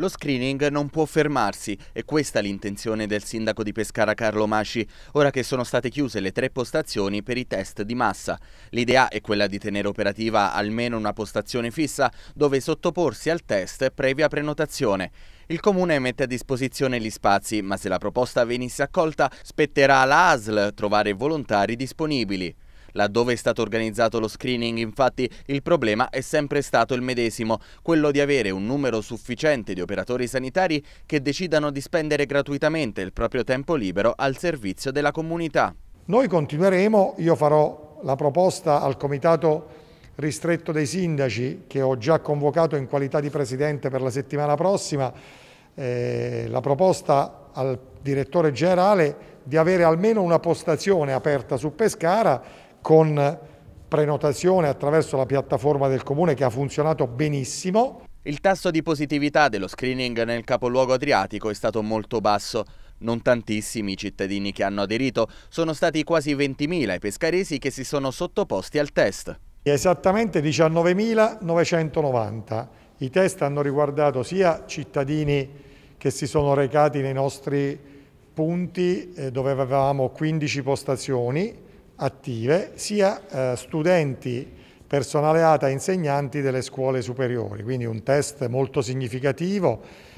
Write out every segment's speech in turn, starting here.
Lo screening non può fermarsi e questa è l'intenzione del sindaco di Pescara Carlo Masci, ora che sono state chiuse le tre postazioni per i test di massa. L'idea è quella di tenere operativa almeno una postazione fissa dove sottoporsi al test previa prenotazione. Il comune mette a disposizione gli spazi, ma se la proposta venisse accolta spetterà alla ASL trovare volontari disponibili. Laddove è stato organizzato lo screening, infatti, il problema è sempre stato il medesimo, quello di avere un numero sufficiente di operatori sanitari che decidano di spendere gratuitamente il proprio tempo libero al servizio della comunità. Noi continueremo, io farò la proposta al Comitato ristretto dei sindaci che ho già convocato in qualità di presidente per la settimana prossima, eh, la proposta al direttore generale di avere almeno una postazione aperta su Pescara con prenotazione attraverso la piattaforma del comune che ha funzionato benissimo. Il tasso di positività dello screening nel capoluogo adriatico è stato molto basso. Non tantissimi i cittadini che hanno aderito, sono stati quasi 20.000 i pescaresi che si sono sottoposti al test. Esattamente 19.990. I test hanno riguardato sia cittadini che si sono recati nei nostri punti eh, dove avevamo 15 postazioni, attive, sia eh, studenti, personale ATA e insegnanti delle scuole superiori, quindi un test molto significativo.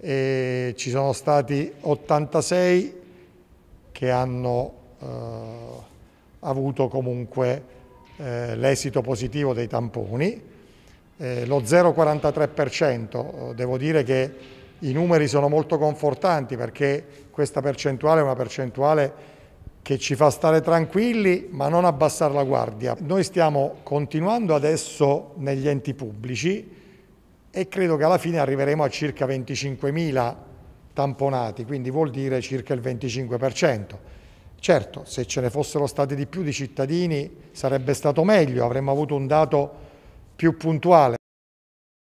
E ci sono stati 86 che hanno eh, avuto comunque eh, l'esito positivo dei tamponi, eh, lo 0,43%, eh, devo dire che i numeri sono molto confortanti perché questa percentuale è una percentuale che ci fa stare tranquilli ma non abbassare la guardia. Noi stiamo continuando adesso negli enti pubblici e credo che alla fine arriveremo a circa 25.000 tamponati, quindi vuol dire circa il 25%. Certo, se ce ne fossero stati di più di cittadini sarebbe stato meglio, avremmo avuto un dato più puntuale.